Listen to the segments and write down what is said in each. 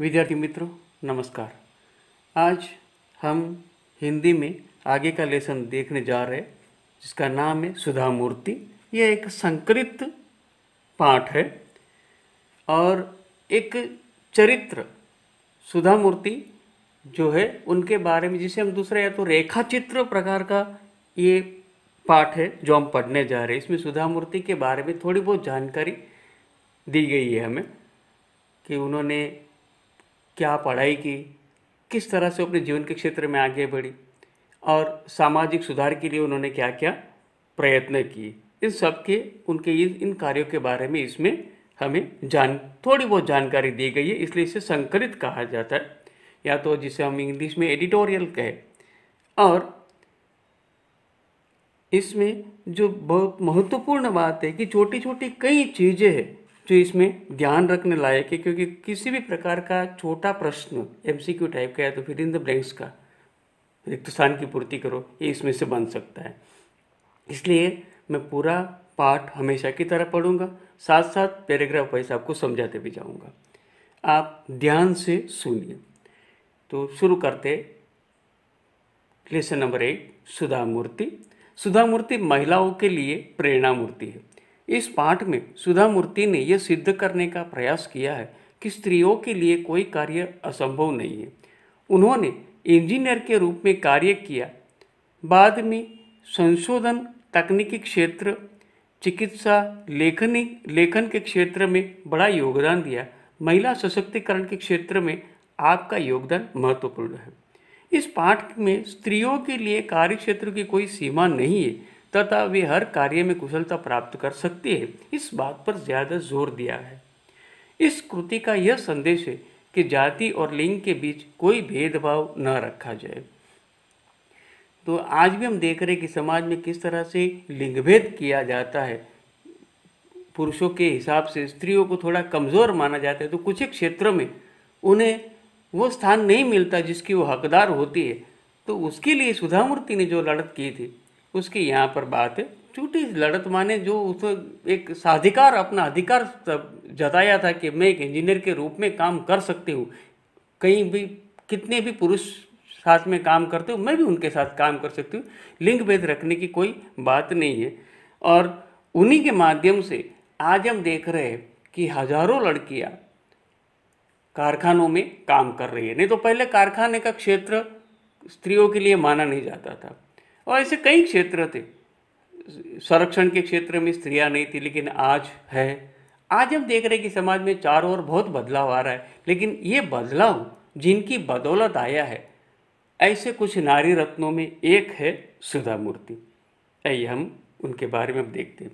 विद्यार्थी मित्रों नमस्कार आज हम हिंदी में आगे का लेसन देखने जा रहे जिसका नाम है सुधा मूर्ति यह एक संकृत पाठ है और एक चरित्र सुधा मूर्ति जो है उनके बारे में जिसे हम दूसरे या तो रेखा चित्र प्रकार का ये पाठ है जो हम पढ़ने जा रहे हैं इसमें सुधा मूर्ति के बारे में थोड़ी बहुत जानकारी दी गई है हमें कि उन्होंने क्या पढ़ाई की किस तरह से अपने जीवन के क्षेत्र में आगे बढ़ी और सामाजिक सुधार के लिए उन्होंने क्या क्या प्रयत्न किए इन सब के उनके इन कार्यों के बारे में इसमें हमें जान थोड़ी बहुत जानकारी दी गई है इसलिए इसे संकलित कहा जाता है या तो जिसे हम इंग्लिश में एडिटोरियल कहें और इसमें जो बहुत महत्वपूर्ण बात है कि छोटी छोटी कई चीज़ें हैं जो तो इसमें ध्यान रखने लायक है क्योंकि किसी भी प्रकार का छोटा प्रश्न एमसीक्यू टाइप का है तो फिर इन द ब्लैंक्स का रिक्त स्थान की पूर्ति करो ये इसमें से बन सकता है इसलिए मैं पूरा पाठ हमेशा की तरह पढ़ूंगा साथ साथ पैराग्राफ वाइज आपको समझाते भी जाऊंगा आप ध्यान से सुनिए तो शुरू करते लेसन नंबर एक सुधा मूर्ति सुधा मूर्ति महिलाओं के लिए प्रेरणा मूर्ति है इस पाठ में सुधा मूर्ति ने यह सिद्ध करने का प्रयास किया है कि स्त्रियों के लिए कोई कार्य असंभव नहीं है उन्होंने इंजीनियर के रूप में कार्य किया बाद में संशोधन तकनीकी क्षेत्र चिकित्सा लेखनी लेखन के क्षेत्र में बड़ा योगदान दिया महिला सशक्तिकरण के क्षेत्र में आपका योगदान महत्वपूर्ण है इस पाठ में स्त्रियों के लिए कार्य क्षेत्र की कोई सीमा नहीं है तथा वे हर कार्य में कुशलता प्राप्त कर सकती है इस बात पर ज़्यादा जोर दिया है इस कृति का यह संदेश है कि जाति और लिंग के बीच कोई भेदभाव न रखा जाए तो आज भी हम देख रहे हैं कि समाज में किस तरह से लिंगभेद किया जाता है पुरुषों के हिसाब से स्त्रियों को थोड़ा कमज़ोर माना जाता है तो कुछ एक क्षेत्र में उन्हें वो स्थान नहीं मिलता जिसकी वो हकदार होती है तो उसके लिए सुधामूर्ति ने जो लड़त की थी उसकी यहाँ पर बात है छूटी लड़त माने जो उस एक साधिकार अपना अधिकार जताया था कि मैं एक इंजीनियर के रूप में काम कर सकती हूँ कहीं भी कितने भी पुरुष साथ में काम करते हो मैं भी उनके साथ काम कर सकती हूँ लिंग भेद रखने की कोई बात नहीं है और उन्हीं के माध्यम से आज हम देख रहे हैं कि हजारों लड़कियाँ कारखानों में काम कर रही है नहीं तो पहले कारखाने का क्षेत्र स्त्रियों के लिए माना नहीं जाता था और ऐसे कई क्षेत्र थे संरक्षण के क्षेत्र में स्त्रियां नहीं थी लेकिन आज है आज हम देख रहे हैं कि समाज में चारों ओर बहुत बदलाव आ रहा है लेकिन ये बदलाव जिनकी बदौलत आया है ऐसे कुछ नारी रत्नों में एक है सुधा मूर्ति आइए हम उनके बारे में हम देखते हैं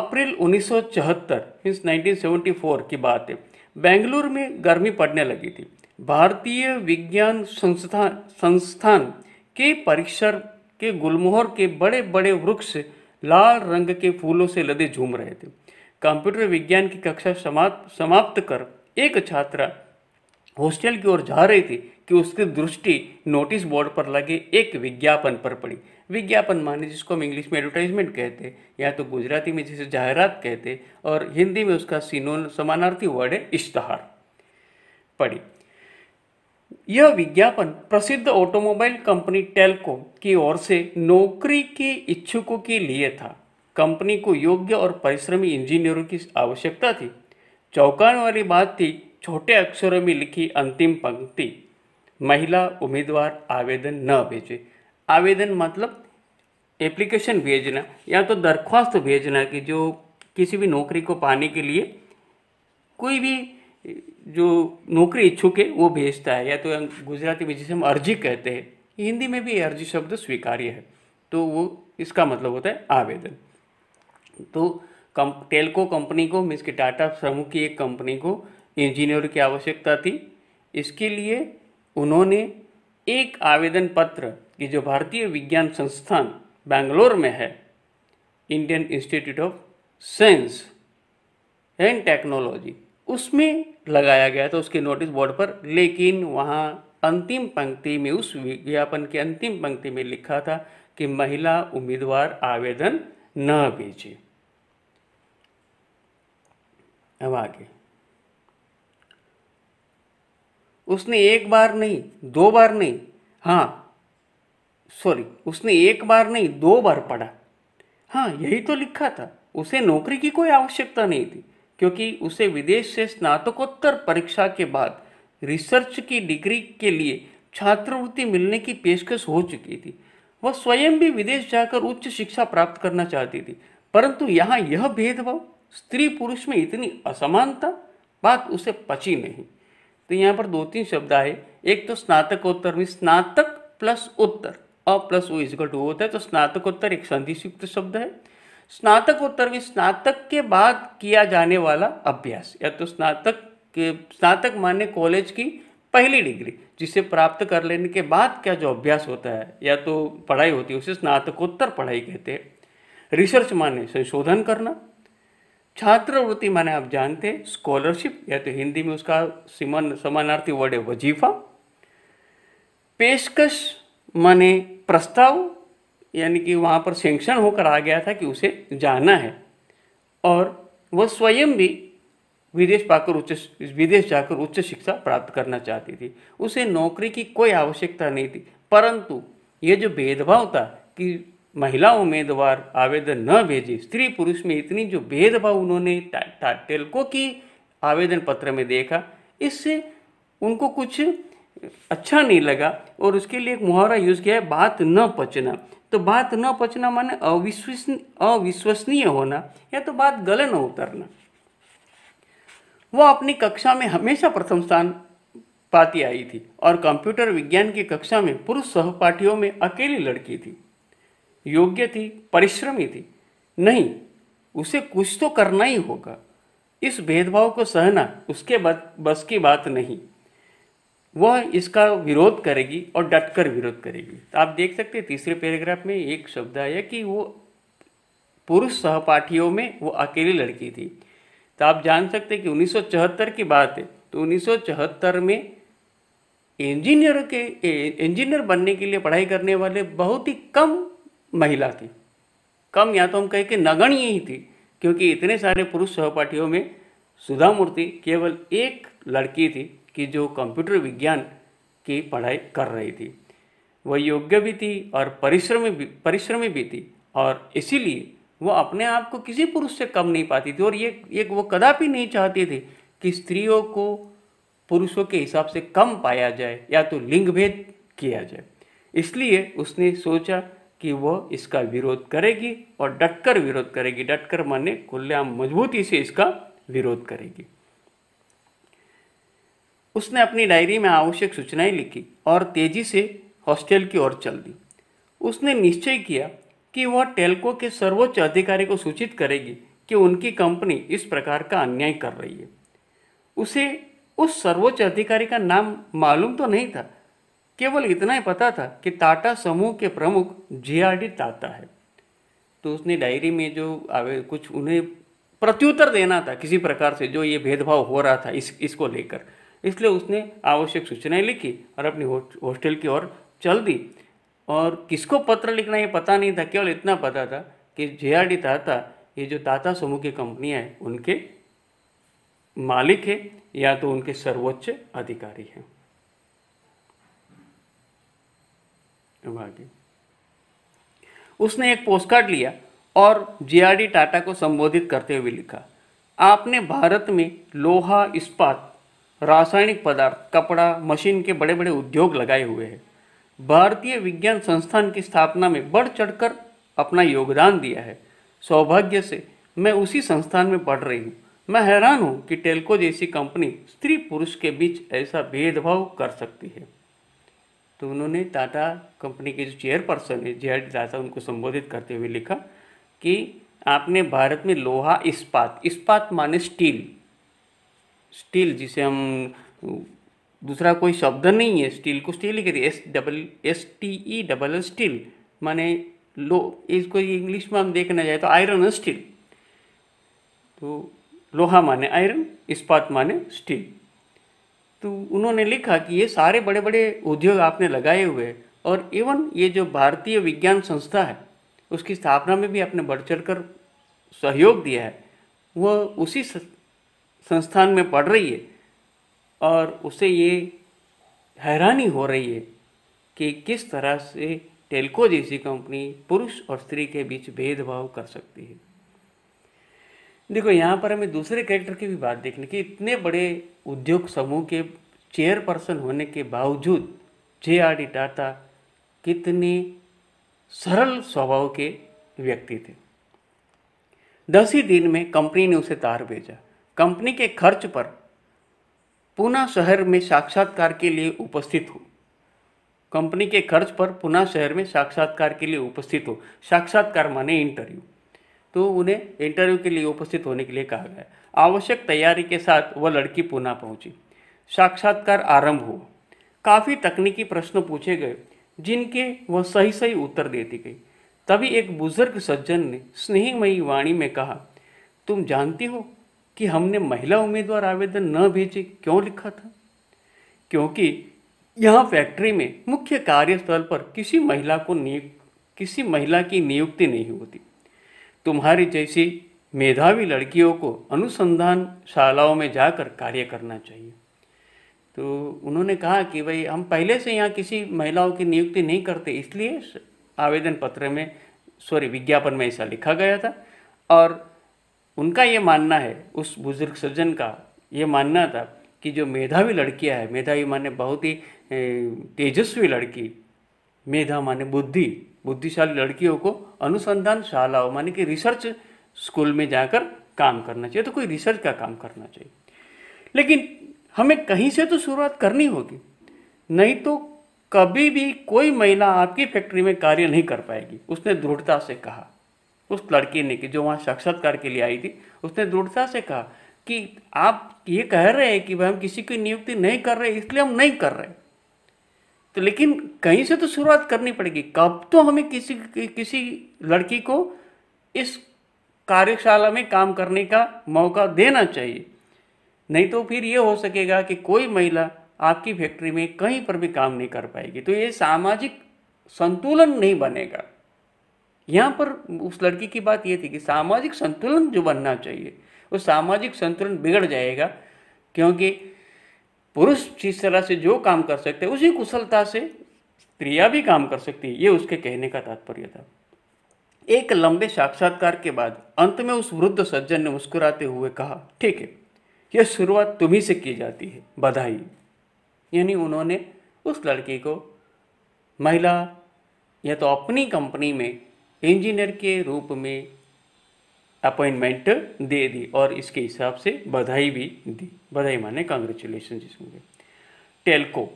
अप्रैल 1974 मीन्स 1974 की बात है बेंगलुरु में गर्मी पड़ने लगी थी भारतीय विज्ञान संस्था संस्थान के परीक्षण के गुलमोहर के बड़े बड़े वृक्ष लाल रंग के फूलों से लदे झूम रहे थे कंप्यूटर विज्ञान की कक्षा समाप्त समाप्त कर एक छात्रा हॉस्टल की ओर जा रही थी कि उसकी दृष्टि नोटिस बोर्ड पर लगे एक विज्ञापन पर पड़ी विज्ञापन माने जिसको हम इंग्लिश में एडवर्टाइजमेंट कहते हैं या तो गुजराती में जिसे जाहरात कहते और हिंदी में उसका सीनोन समानार्थी वर्ड है इश्तहार पड़ी यह विज्ञापन प्रसिद्ध ऑटोमोबाइल कंपनी टेलको की ओर से नौकरी के इच्छुकों के लिए था कंपनी को योग्य और परिश्रमी इंजीनियरों की आवश्यकता थी चौंकाने वाली बात थी छोटे अक्षरों में लिखी अंतिम पंक्ति महिला उम्मीदवार आवेदन न भेजे आवेदन मतलब एप्लीकेशन भेजना या तो दरख्वास्त भेजना कि जो किसी भी नौकरी को पाने के लिए कोई भी जो नौकरी इच्छुक है वो भेजता है या तो गुजराती में जिसे हम अर्जी कहते हैं हिंदी में भी अर्जी शब्द स्वीकार्य है तो वो इसका मतलब होता है आवेदन तो कम टेलको कंपनी को मीन्स की टाटा समूह की एक कंपनी को इंजीनियर की आवश्यकता थी इसके लिए उन्होंने एक आवेदन पत्र कि जो भारतीय विज्ञान संस्थान बैंगलोर में है Indian Institute of Science and Technology उसमें लगाया गया था उसके नोटिस बोर्ड पर लेकिन वहाँ अंतिम पंक्ति में उस विज्ञापन की अंतिम पंक्ति में लिखा था कि महिला उम्मीदवार आवेदन न भेजे अब आगे उसने एक बार नहीं दो बार नहीं हाँ सॉरी उसने एक बार नहीं दो बार पढ़ा हाँ यही तो लिखा था उसे नौकरी की कोई आवश्यकता नहीं थी क्योंकि उसे विदेश से स्नातकोत्तर परीक्षा के बाद रिसर्च की डिग्री के लिए छात्रवृत्ति मिलने की पेशकश हो चुकी थी वह स्वयं भी विदेश जाकर उच्च शिक्षा प्राप्त करना चाहती थी परंतु यहाँ यह भेदभाव स्त्री पुरुष में इतनी असमानता बात उसे पची नहीं तो यहाँ पर दो तीन शब्द आए एक तो स्नातकोत्तर में स्नातक प्लस उत्तर अ प्लस वो इजकल टू होता है तो स्नातकोत्तर एक संधि शब्द है स्नातकोत्तर में स्नातक के बाद किया जाने वाला अभ्यास या तो स्नातक स्नातक माने कॉलेज की पहली डिग्री जिसे प्राप्त कर लेने के बाद क्या जो अभ्यास होता है या तो पढ़ाई होती है उसे स्नातकोत्तर पढ़ाई कहते हैं रिसर्च माने संशोधन करना छात्रवृत्ति माने आप जानते हैं स्कॉलरशिप या तो हिंदी में उसका सिमन समानार्थी वर्ड है वजीफा पेशकश माने प्रस्ताव यानी कि वहाँ पर सेंक्शन होकर आ गया था कि उसे जाना है और वह स्वयं भी विदेश पाकर उच्च विदेश जाकर उच्च शिक्षा प्राप्त करना चाहती थी उसे नौकरी की कोई आवश्यकता नहीं थी परंतु ये जो भेदभाव था कि महिला उम्मीदवार आवेदन न भेजे स्त्री पुरुष में इतनी जो भेदभाव उन्होंने टेलको की आवेदन पत्र में देखा इससे उनको कुछ अच्छा नहीं लगा और उसके लिए एक मुहावरा यूज़ किया है बात न पचना तो बात न पचना माने अविश्वसनीय अविश्वसनीय होना या तो बात गले न उतरना वह अपनी कक्षा में हमेशा प्रथम स्थान पाती आई थी और कंप्यूटर विज्ञान की कक्षा में पुरुष सहपाठियों में अकेली लड़की थी योग्य थी परिश्रमी थी नहीं उसे कुछ तो करना ही होगा इस भेदभाव को सहना उसके बस की बात नहीं वह इसका विरोध करेगी और डटकर विरोध करेगी तो आप देख सकते हैं तीसरे पैराग्राफ में एक शब्द आया कि वो पुरुष सहपाठियों में वो अकेली लड़की थी तो आप जान सकते हैं कि 1974 की बात है तो 1974 में इंजीनियर के इंजीनियर बनने के लिए पढ़ाई करने वाले बहुत ही कम महिला थी कम या तो हम कहें कि नगण्य ही थी क्योंकि इतने सारे पुरुष सहपाठियों में सुधा मूर्ति केवल एक लड़की थी की जो कंप्यूटर विज्ञान की पढ़ाई कर रही थी वह योग्य भी थी और परिश्रमी भी परिश्रमी भी थी और इसीलिए वह अपने आप को किसी पुरुष से कम नहीं पाती थी और ये एक वो कदापि नहीं चाहती थी कि स्त्रियों को पुरुषों के हिसाब से कम पाया जाए या तो लिंग भेद किया जाए इसलिए उसने सोचा कि वह इसका विरोध करेगी और डटकर विरोध करेगी डटकर माने खुलेआम मजबूती से इसका विरोध करेगी उसने अपनी डायरी में आवश्यक सूचनाएं लिखी और तेजी से हॉस्टल की ओर चल दी उसने निश्चय किया कि वह टेल्को के सर्वोच्च अधिकारी को सूचित करेगी कि उनकी कंपनी इस प्रकार का अन्याय कर रही है उसे उस सर्वोच्च अधिकारी का नाम मालूम तो नहीं था केवल इतना ही पता था कि टाटा समूह के प्रमुख जे आर डी टाटा है तो उसने डायरी में जो कुछ उन्हें प्रत्युत्तर देना था किसी प्रकार से जो ये भेदभाव हो रहा था इस इसको लेकर इसलिए उसने आवश्यक सूचनाएं लिखी और अपनी हॉस्टल की ओर चल दी और किसको पत्र लिखना ये पता नहीं था केवल इतना पता था कि जे आर डी ताता ये जो ताता समूह की कंपनियाँ हैं उनके मालिक है या तो उनके सर्वोच्च अधिकारी हैं उसने एक पोस्टकार्ड लिया और जे टाटा को संबोधित करते हुए लिखा आपने भारत में लोहा इस्पात रासायनिक पदार्थ कपड़ा मशीन के बड़े बड़े उद्योग लगाए हुए हैं भारतीय विज्ञान संस्थान की स्थापना में बढ़ चढ़कर अपना योगदान दिया है सौभाग्य से मैं उसी संस्थान में पढ़ रही हूँ मैं हैरान हूँ कि टेल्को जैसी कंपनी स्त्री पुरुष के बीच ऐसा भेदभाव कर सकती है तो उन्होंने टाटा कंपनी के जो चेयरपर्सन है जे आर टाटा उनको संबोधित करते हुए लिखा कि आपने भारत में लोहा इस्पात इस्पात माने स्टील स्टील जिसे हम दूसरा कोई शब्द नहीं है स्टील को स्टील ही कहते हैं S double S T E double steel माने लो इसको इंग्लिश में हम देखना जाए तो आयरन स्टील तो लोहा माने आयरन इस्पात माने स्टील तो उन्होंने लिखा कि ये सारे बड़े बड़े उद्योग आपने लगाए हुए और इवन ये जो भारतीय विज्ञान संस्था है उसकी स्थापना में भी आपने बढ़ चढ़ कर सहयोग दिया है वह उसी संस्थान में पढ़ रही है और उसे ये हैरानी हो रही है कि किस तरह से टेलको जैसी कंपनी पुरुष और स्त्री के बीच भेदभाव कर सकती है देखो यहाँ पर हमें दूसरे कैरेक्टर की भी बात देखने की इतने बड़े उद्योग समूह के चेयरपर्सन होने के बावजूद जे आर डी टाटा कितने सरल स्वभाव के व्यक्ति थे दस ही दिन में कंपनी ने उसे तार भेजा कंपनी के खर्च पर पुना शहर में साक्षात्कार के लिए उपस्थित हो कंपनी के खर्च पर पूना शहर में साक्षात्कार के लिए उपस्थित हो साक्षात्कार माने इंटरव्यू तो उन्हें इंटरव्यू के लिए उपस्थित होने के लिए कहा गया आवश्यक तैयारी के साथ वह लड़की पूना पहुंची साक्षात्कार आरंभ हुआ काफ़ी तकनीकी प्रश्न पूछे गए जिनके वह सही सही उत्तर देती गई तभी एक बुजुर्ग सज्जन ने स्नेहमयी वाणी में कहा तुम जानती हो कि हमने महिला उम्मीदवार आवेदन न भेजे क्यों लिखा था क्योंकि यहाँ फैक्ट्री में मुख्य कार्यस्थल पर किसी महिला को नियुक्त किसी महिला की नियुक्ति नहीं होती तुम्हारी जैसी मेधावी लड़कियों को अनुसंधान शालाओं में जाकर कार्य करना चाहिए तो उन्होंने कहा कि भाई हम पहले से यहाँ किसी महिलाओं की नियुक्ति नहीं करते इसलिए आवेदन पत्र में सॉरी विज्ञापन में ऐसा लिखा गया था और उनका ये मानना है उस बुजुर्ग सज्जन का ये मानना था कि जो मेधावी लड़कियां हैं मेधावी माने बहुत ही तेजस्वी लड़की मेधा माने बुद्धि बुद्धिशाली लड़कियों को अनुसंधान शालाओं माने कि रिसर्च स्कूल में जाकर काम करना चाहिए तो कोई रिसर्च का काम करना चाहिए लेकिन हमें कहीं से तो शुरुआत करनी होगी नहीं तो कभी भी कोई महिला आपकी फैक्ट्री में कार्य नहीं कर पाएगी उसने दृढ़ता से कहा उस लड़की ने कि जो वहाँ साक्षात्कार के लिए आई थी उसने दृढ़ता से कहा कि आप ये कह रहे हैं कि भाई हम किसी की नियुक्ति नहीं कर रहे इसलिए हम नहीं कर रहे तो लेकिन कहीं से तो शुरुआत करनी पड़ेगी कब तो हमें किसी किसी लड़की को इस कार्यशाला में काम करने का मौका देना चाहिए नहीं तो फिर ये हो सकेगा कि कोई महिला आपकी फैक्ट्री में कहीं पर भी काम नहीं कर पाएगी तो ये सामाजिक संतुलन नहीं बनेगा यहाँ पर उस लड़की की बात ये थी कि सामाजिक संतुलन जो बनना चाहिए वो सामाजिक संतुलन बिगड़ जाएगा क्योंकि पुरुष जिस तरह से जो काम कर सकते उसी कुशलता से स्त्रियाँ भी काम कर सकती है ये उसके कहने का तात्पर्य था एक लंबे साक्षात्कार के बाद अंत में उस वृद्ध सज्जन ने मुस्कुराते हुए कहा ठीक है यह शुरुआत तुम्ही से की जाती है बधाई यानी उन्होंने उस लड़की को महिला या तो अपनी कंपनी में इंजीनियर के रूप में अपॉइंटमेंट दे दी और इसके हिसाब से बधाई भी दी बधाई माने कॉन्ग्रेचुलेसन जिसमें टेल्को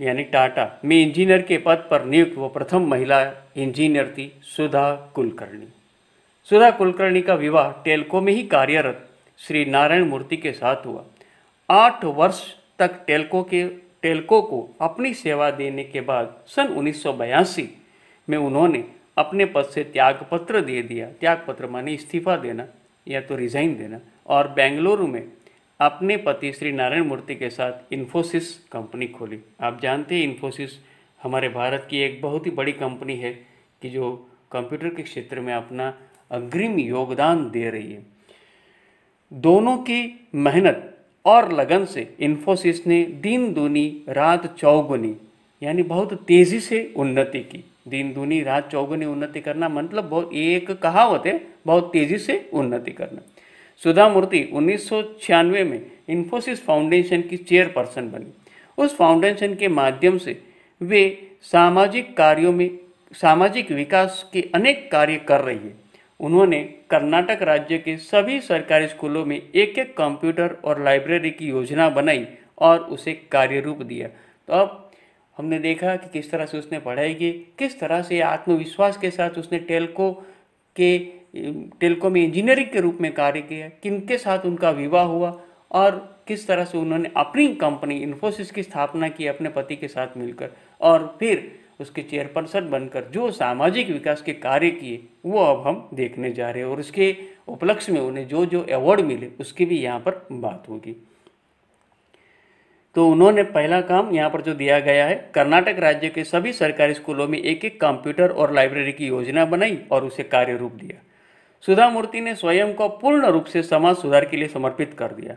यानी टाटा में इंजीनियर के पद पर नियुक्त वो प्रथम महिला इंजीनियर थी सुधा कुलकर्णी सुधा कुलकर्णी का विवाह टेलको में ही कार्यरत श्री नारायण मूर्ति के साथ हुआ आठ वर्ष तक टेलको के टेलको को अपनी सेवा देने के बाद सन उन्नीस में उन्होंने अपने पद से त्यागपत्र दे दिया त्यागपत्र माने इस्तीफा देना या तो रिज़ाइन देना और बेंगलुरु में अपने पति श्री नारायण मूर्ति के साथ इन्फोसिस कंपनी खोली आप जानते हैं इन्फोसिस हमारे भारत की एक बहुत ही बड़ी कंपनी है कि जो कंप्यूटर के क्षेत्र में अपना अग्रिम योगदान दे रही है दोनों की मेहनत और लगन से इन्फोसिस ने दिन दूनी रात चौगुनी यानी बहुत तेज़ी से उन्नति की दिन दुनी रात चौगुनी उन्नति करना मतलब बहुत एक कहावत है बहुत तेज़ी से उन्नति करना सुधा मूर्ति उन्नीस में इन्फोसिस फाउंडेशन की चेयरपर्सन बनी उस फाउंडेशन के माध्यम से वे सामाजिक कार्यों में सामाजिक विकास के अनेक कार्य कर रही है उन्होंने कर्नाटक राज्य के सभी सरकारी स्कूलों में एक एक कंप्यूटर और लाइब्रेरी की योजना बनाई और उसे कार्य रूप दिया तो अब हमने देखा कि किस तरह से उसने पढ़ाई की किस तरह से आत्मविश्वास के साथ उसने टेलको के टेलको में इंजीनियरिंग के रूप में कार्य किया किन के साथ उनका विवाह हुआ और किस तरह से उन्होंने अपनी कंपनी इन्फोसिस की स्थापना की अपने पति के साथ मिलकर और फिर उसके चेयरपर्सन बनकर जो सामाजिक विकास के कार्य किए वो अब हम देखने जा रहे हैं और उसके उपलक्ष्य में उन्हें जो जो अवार्ड मिले उसकी भी यहाँ पर बात होगी तो उन्होंने पहला काम यहाँ पर जो दिया गया है कर्नाटक राज्य के सभी सरकारी स्कूलों में एक एक कंप्यूटर और लाइब्रेरी की योजना बनाई और उसे कार्य रूप दिया सुधा मूर्ति ने स्वयं को पूर्ण रूप से समाज सुधार के लिए समर्पित कर दिया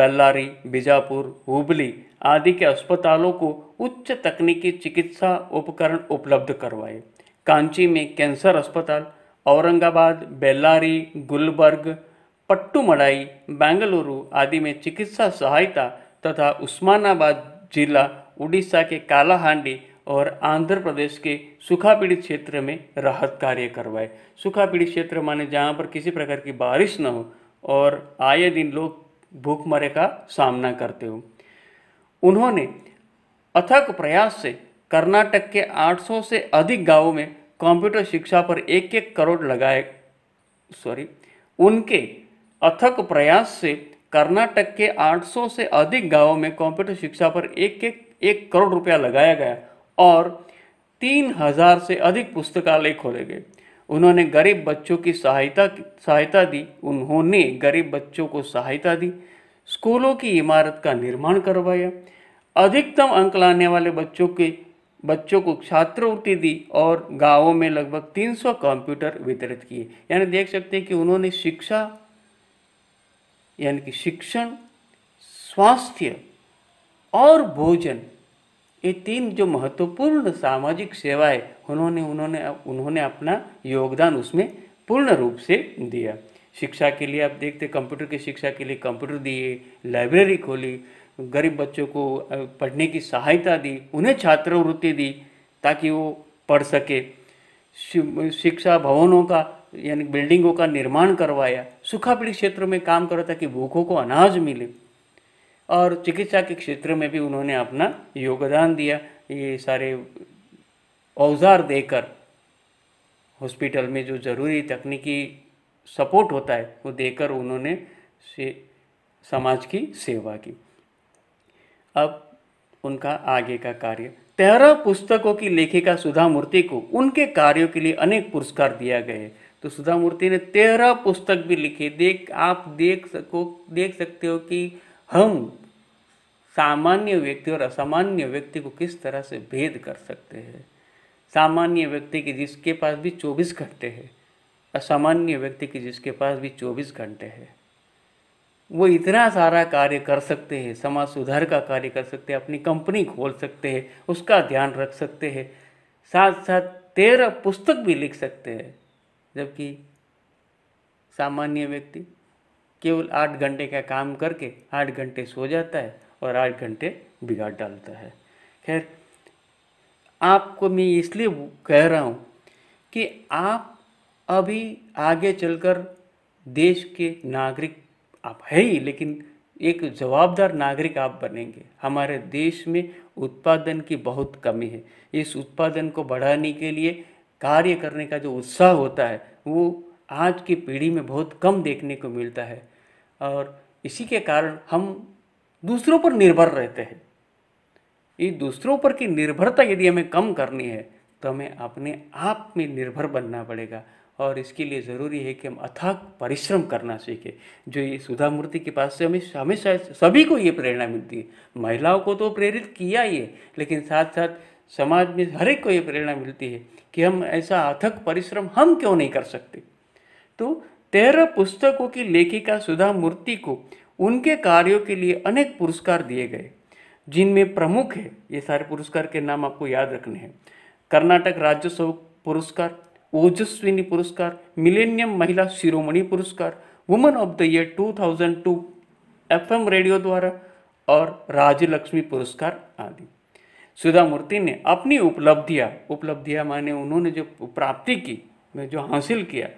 बेल्लारी बीजापुर हुबली आदि के अस्पतालों को उच्च तकनीकी चिकित्सा उपकरण उपलब्ध करवाए कांची में कैंसर अस्पताल औरंगाबाद बेल्लारी गुलबर्ग पट्टुमड़ाई बेंगलुरु आदि में चिकित्सा सहायता तथा उस्मानाबाद जिला उड़ीसा के कालाहांडी और आंध्र प्रदेश के सूखा पीड़ित क्षेत्र में राहत कार्य करवाए सूखा पीड़ित क्षेत्र माने जहाँ पर किसी प्रकार की बारिश न हो और आए दिन लोग भूखमरे का सामना करते हो उन्होंने अथक प्रयास से कर्नाटक के 800 से अधिक गांवों में कंप्यूटर शिक्षा पर एक एक करोड़ लगाए सॉरी उनके अथक प्रयास से कर्नाटक के 800 से अधिक गांवों में कंप्यूटर शिक्षा पर एक एक एक करोड़ रुपया लगाया गया और 3000 से अधिक पुस्तकालय खोले गए उन्होंने गरीब बच्चों की सहायता सहायता दी उन्होंने गरीब बच्चों को सहायता दी स्कूलों की इमारत का निर्माण करवाया अधिकतम अंक लाने वाले बच्चों के बच्चों को छात्रवृत्ति दी और गांवों में लगभग 300 कंप्यूटर वितरित किए यानी देख सकते हैं कि उन्होंने शिक्षा यानी कि शिक्षण स्वास्थ्य और भोजन ये तीन जो महत्वपूर्ण सामाजिक सेवाएं उन्होंने उन्होंने उन्होंने अपना योगदान उसमें पूर्ण रूप से दिया शिक्षा के लिए आप देखते कंप्यूटर की शिक्षा के लिए कंप्यूटर दिए लाइब्रेरी खोली गरीब बच्चों को पढ़ने की सहायता दी उन्हें छात्रवृत्ति दी ताकि वो पढ़ सके शिक्षा भवनों का यानी बिल्डिंगों का निर्माण करवाया सूखा पीड़ित क्षेत्र में काम करा ताकि भूखों को अनाज मिले और चिकित्सा के क्षेत्र में भी उन्होंने अपना योगदान दिया ये सारे औजार देकर हॉस्पिटल में जो ज़रूरी तकनीकी सपोर्ट होता है वो देकर उन्होंने से समाज की सेवा की अब उनका आगे का कार्य तेरह पुस्तकों की लेखिका सुधा मूर्ति को उनके कार्यों के लिए अनेक पुरस्कार दिया गए तो सुधा मूर्ति ने तेरह पुस्तक भी लिखी देख आप देख सको देख सकते हो कि हम सामान्य व्यक्ति और असामान्य व्यक्ति को किस तरह से भेद कर सकते हैं सामान्य व्यक्ति की जिसके पास भी चौबीस घंटे हैं असामान्य व्यक्ति की जिसके पास भी चौबीस घंटे हैं वो इतना सारा कार्य कर सकते हैं समाज सुधार का कार्य कर सकते हैं अपनी कंपनी खोल सकते हैं उसका ध्यान रख सकते हैं साथ साथ तेरह पुस्तक भी लिख सकते हैं जबकि सामान्य व्यक्ति केवल आठ घंटे का काम करके आठ घंटे सो जाता है और आठ घंटे बिगाड़ डालता है खैर आपको मैं इसलिए कह रहा हूँ कि आप अभी आगे चलकर देश के नागरिक आप है ही लेकिन एक जवाबदार नागरिक आप बनेंगे हमारे देश में उत्पादन की बहुत कमी है इस उत्पादन को बढ़ाने के लिए कार्य करने का जो उत्साह होता है वो आज की पीढ़ी में बहुत कम देखने को मिलता है और इसी के कारण हम दूसरों पर निर्भर रहते हैं ये दूसरों पर की निर्भरता यदि हमें कम करनी है तो हमें अपने आप में निर्भर बनना पड़ेगा और इसके लिए ज़रूरी है कि हम अथक परिश्रम करना सीखें जो ये सुधा मूर्ति के पास से हमें हमेशा सभी को ये प्रेरणा मिलती है महिलाओं को तो प्रेरित किया ये लेकिन साथ साथ समाज में हर एक को ये प्रेरणा मिलती है कि हम ऐसा अथक परिश्रम हम क्यों नहीं कर सकते तो तेरह पुस्तकों की लेखिका सुधा मूर्ति को उनके कार्यों के लिए अनेक पुरस्कार दिए गए जिनमें प्रमुख है ये सारे पुरस्कार के नाम आपको याद रखने हैं कर्नाटक राज्योत्सव पुरस्कार ओजस्विनी पुरस्कार मिलेनियम महिला शिरोमणि पुरस्कार woman of the year 2002 FM radio द्वारा और राजलक्ष्मी पुरस्कार आदि सुधा मूर्ति ने अपनी उपलब्धियाँ उपलब्धियाँ माने उन्होंने जो प्राप्ति की जो हासिल किया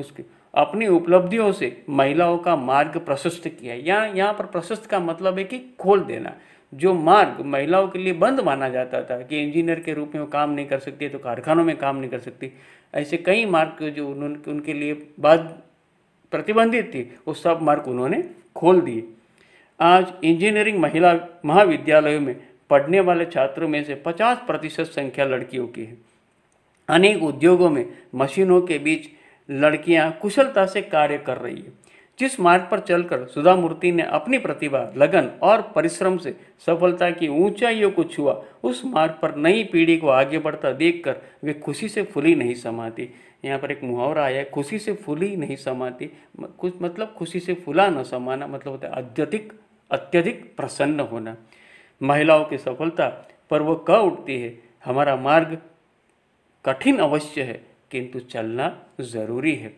उसकी अपनी उपलब्धियों से महिलाओं का मार्ग प्रशस्त किया यहाँ यहाँ पर प्रशस्त का मतलब है कि खोल देना जो मार्ग महिलाओं के लिए बंद माना जाता था कि इंजीनियर के रूप में वो काम नहीं कर सकती तो कारखानों में काम नहीं कर सकती ऐसे कई मार्ग जो उन्होंने उनके लिए बाद प्रतिबंधित थी वो सब मार्ग उन्होंने खोल दिए आज इंजीनियरिंग महिला महाविद्यालयों में पढ़ने वाले छात्रों में से 50 प्रतिशत संख्या लड़कियों की है अनेक उद्योगों में मशीनों के बीच लड़कियां कुशलता से कार्य कर रही है जिस मार्ग पर चलकर सुधा मूर्ति ने अपनी प्रतिभा लगन और परिश्रम से सफलता की ऊंचाइयों को छुआ उस मार्ग पर नई पीढ़ी को आगे बढ़ता देखकर वे खुशी से फूली नहीं समाती यहाँ पर एक मुहावरा आया खुशी से फूली नहीं समाती कुछ मतलब खुशी से फूला न समाना मतलब होता है अत्यधिक अत्यधिक प्रसन्न होना महिलाओं की सफलता पर वह कह उठती है हमारा मार्ग कठिन अवश्य है किंतु चलना ज़रूरी है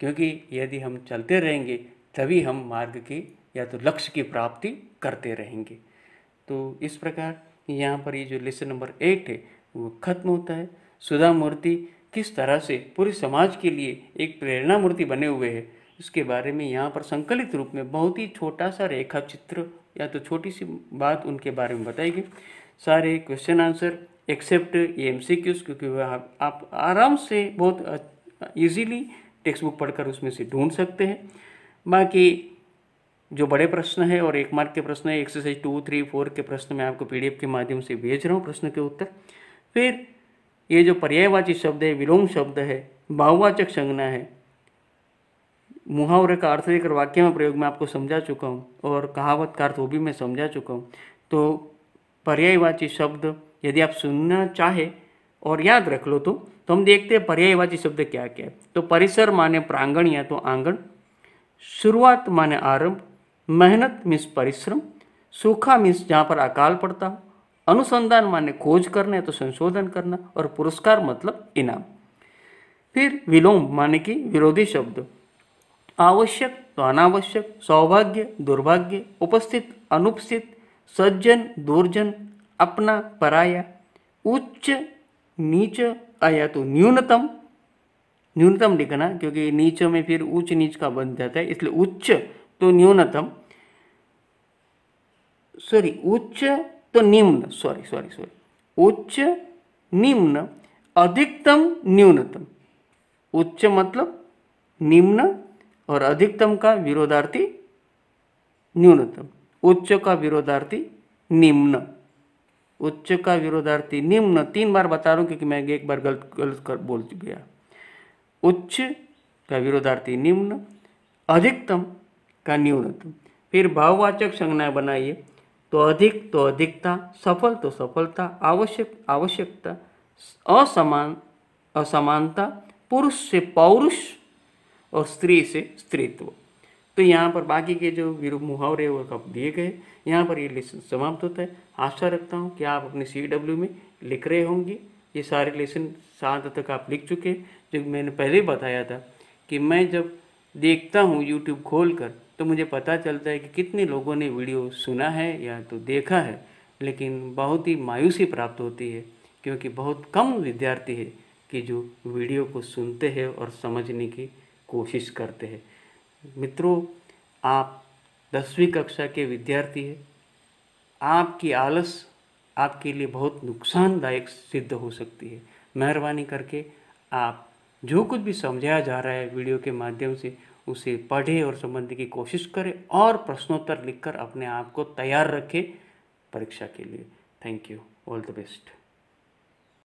क्योंकि यदि हम चलते रहेंगे तभी हम मार्ग की या तो लक्ष्य की प्राप्ति करते रहेंगे तो इस प्रकार यहाँ पर ये जो लेसन नंबर एट है वो खत्म होता है सुधा मूर्ति किस तरह से पूरे समाज के लिए एक प्रेरणा मूर्ति बने हुए है उसके बारे में यहाँ पर संकलित रूप में बहुत ही छोटा सा रेखा चित्र या तो छोटी सी बात उनके बारे में बताएगी सारे क्वेश्चन आंसर एक्सेप्ट ये एम सी क्यूज क्योंकि वह आप, आप आराम से बहुत ईजीली टेक्स्ट बुक पढ़कर उसमें से ढूंढ सकते हैं बाकी जो बड़े प्रश्न है और एक मार्क के प्रश्न है एक्सरसाइज टू थ्री फोर के प्रश्न मैं आपको पी के माध्यम से भेज रहा हूँ प्रश्न के उत्तर फिर ये जो पर्यायवाची शब्द है विलोम शब्द है भाववाचक संज्ञा है मुहावरे का अर्थ लेकर वाक्य में प्रयोग में आपको समझा चुका हूँ और कहावत का अर्थ वो भी मैं समझा चुका हूँ तो पर्यायवाची शब्द यदि आप सुनना चाहे और याद रख लो तो तो हम देखते हैं पर्यायवाची शब्द क्या क्या है तो परिसर माने प्रांगण या तो आंगण शुरुआत माने आरंभ मेहनत मीन्स परिश्रम सूखा मीन्स जहाँ पर अकाल पड़ता अनुसंधान माने खोज करना या तो संशोधन करना और पुरस्कार मतलब इनाम फिर विलोम माने कि विरोधी शब्द आवश्यक तो अनावश्यक सौभाग्य दुर्भाग्य उपस्थित अनुपस्थित सज्जन दुर्जन अपना पराया उच्च नीच आया तो न्यूनतम न्यूनतम लिखना क्योंकि नीच में फिर उच्च नीच का बन जाता है इसलिए उच्च तो न्यूनतम सॉरी उच्च तो निम्न सॉरी सॉरी सॉरी उच्च निम्न अधिकतम न्यूनतम उच्च मतलब निम्न और अधिकतम का विरोधार्थी न्यूनतम उच्च का विरोधार्थी निम्न उच्च का विरोधार्थी निम्न तीन बार बता रहा हूँ क्योंकि मैं एक बार गलत गलत कर बोल गया उच्च का विरोधार्थी निम्न अधिकतम का न्यूनतम फिर भाववाचक संज्ञा बनाइए तो अधिक तो अधिकता सफल तो सफलता आवश्यक आवश्यकता असमान असमानता पुरुष से पौरुष और स्त्री से स्त्रीत्व तो यहाँ पर बाकी के जो मुहावरे वो कब दिए गए यहाँ पर ये लेसन समाप्त होता है आशा रखता हूँ कि आप अपने सी डब्ल्यू में लिख रहे होंगे ये सारे लेसन सात तक आप लिख चुके जो मैंने पहले बताया था कि मैं जब देखता हूँ यूट्यूब खोल कर तो मुझे पता चलता है कि कितने लोगों ने वीडियो सुना है या तो देखा है लेकिन बहुत ही मायूसी प्राप्त होती है क्योंकि बहुत कम विद्यार्थी है कि जो वीडियो को सुनते हैं और समझने की कोशिश करते हैं मित्रों आप दसवीं कक्षा के विद्यार्थी हैं आपकी आलस आपके लिए बहुत नुकसानदायक सिद्ध हो सकती है मेहरबानी करके आप जो कुछ भी समझाया जा रहा है वीडियो के माध्यम से उसे पढ़ें और संबंधी की कोशिश करें और प्रश्नोत्तर लिखकर अपने आप को तैयार रखें परीक्षा के लिए thank you all the best